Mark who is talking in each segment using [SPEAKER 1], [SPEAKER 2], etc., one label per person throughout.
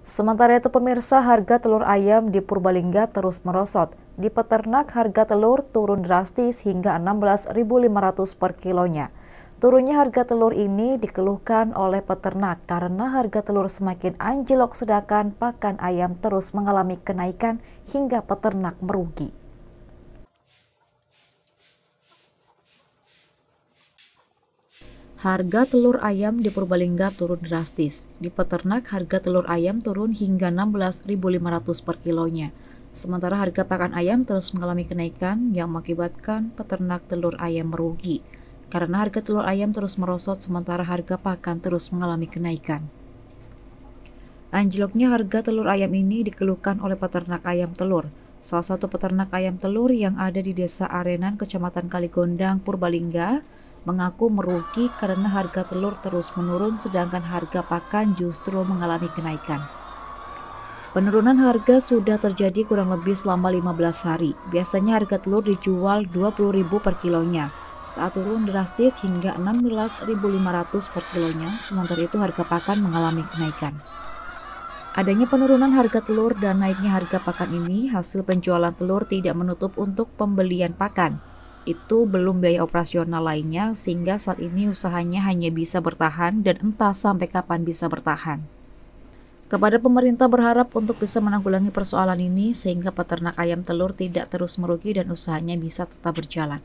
[SPEAKER 1] Sementara itu pemirsa harga telur ayam di Purbalingga terus merosot. Di peternak harga telur turun drastis hingga 16.500 per kilonya. Turunnya harga telur ini dikeluhkan oleh peternak karena harga telur semakin anjlok sedangkan pakan ayam terus mengalami kenaikan hingga peternak merugi. Harga telur ayam di Purbalingga turun drastis. Di peternak, harga telur ayam turun hingga 16.500 per kilonya. Sementara harga pakan ayam terus mengalami kenaikan yang mengakibatkan peternak telur ayam merugi. Karena harga telur ayam terus merosot sementara harga pakan terus mengalami kenaikan. Anjloknya harga telur ayam ini dikeluhkan oleh peternak ayam telur. Salah satu peternak ayam telur yang ada di Desa Arenan, Kecamatan Kaligondang, Purbalingga, mengaku merugi karena harga telur terus menurun sedangkan harga pakan justru mengalami kenaikan. Penurunan harga sudah terjadi kurang lebih selama 15 hari. Biasanya harga telur dijual 20.000 per kilonya. Saat turun drastis hingga 16.500 per kilonya, sementara itu harga pakan mengalami kenaikan. Adanya penurunan harga telur dan naiknya harga pakan ini hasil penjualan telur tidak menutup untuk pembelian pakan itu belum biaya operasional lainnya sehingga saat ini usahanya hanya bisa bertahan dan entah sampai kapan bisa bertahan. Kepada pemerintah berharap untuk bisa menanggulangi persoalan ini sehingga peternak ayam telur tidak terus merugi dan usahanya bisa tetap berjalan.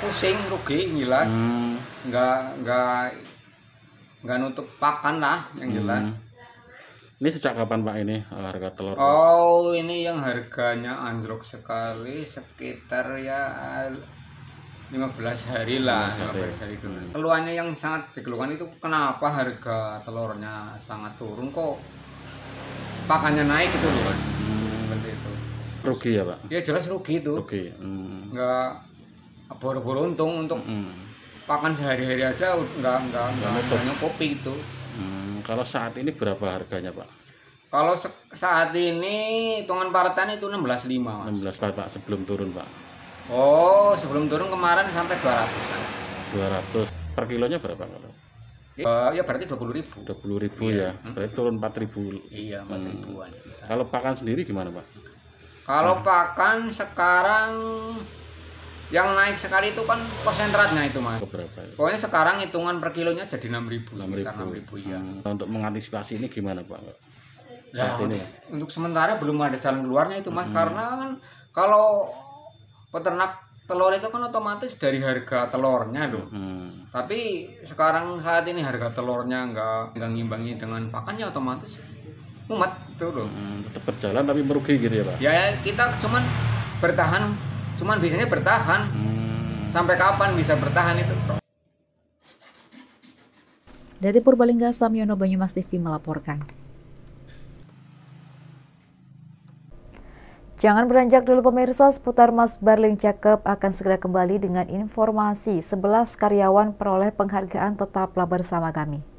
[SPEAKER 2] Pusing, rugi, jelas. Hmm. Nggak, nggak, nggak nutup pakan lah yang jelas.
[SPEAKER 3] Hmm ini sejak kapan Pak ini eh, harga telur?
[SPEAKER 2] Oh, ini yang harganya anjlok sekali sekitar ya 15
[SPEAKER 3] hari lah, 15 hari dulu. Hmm.
[SPEAKER 2] Keluhannya yang sangat dikeluhkan itu kenapa harga telurnya sangat turun kok pakannya naik gitu loh, Pak. Hmm. itu.
[SPEAKER 3] Rugi ya, Pak? Ya jelas rugi itu. Rugi. Hmm.
[SPEAKER 2] Enggak boro-boro untung untuk hmm. pakan sehari-hari aja enggak enggak enggak, enggak, enggak, enggak, enggak, enggak, enggak, enggak, enggak, enggak,
[SPEAKER 3] kalau saat ini berapa harganya, Pak?
[SPEAKER 2] Kalau saat ini hitungan partan itu 16.5, Mas.
[SPEAKER 3] 16 Pak, sebelum turun, Pak.
[SPEAKER 2] Oh, sebelum turun kemarin sampai 200-an.
[SPEAKER 3] 200. Per kilonya berapa kalau? Uh, eh, ya berarti 20 ribu. 20 ribu iya. ya, berarti hmm. turun 4 ribu. Iya 4 hmm. ribuan. Kalau pakan sendiri gimana pak? Kalau nah.
[SPEAKER 2] pakan sekarang yang naik sekali itu kan konsentratnya
[SPEAKER 3] itu mas. Berapa?
[SPEAKER 2] Pokoknya sekarang hitungan per
[SPEAKER 3] kilonya jadi enam ribu. Enam ribu. ribu ya. Untuk mengantisipasi ini gimana pak? Ya, saat nah, ini.
[SPEAKER 2] Untuk sementara belum ada jalan keluarnya
[SPEAKER 3] itu mas, hmm. karena
[SPEAKER 2] kan kalau peternak telur itu kan otomatis dari harga telurnya loh. Hmm. Tapi sekarang saat ini harga telurnya nggak nggak ngimbangi dengan pakannya otomatis
[SPEAKER 3] umat itu loh. Hmm, tetap berjalan tapi merugi gitu ya pak? Ya
[SPEAKER 2] kita cuman bertahan cuman biasanya bertahan hmm. sampai kapan bisa bertahan itu
[SPEAKER 1] dari Purbalingga Samyono Banyumas TV melaporkan Jangan beranjak dulu pemirsa, seputar Mas Barling Cakep akan segera kembali dengan informasi 11 karyawan peroleh penghargaan tetaplah bersama kami.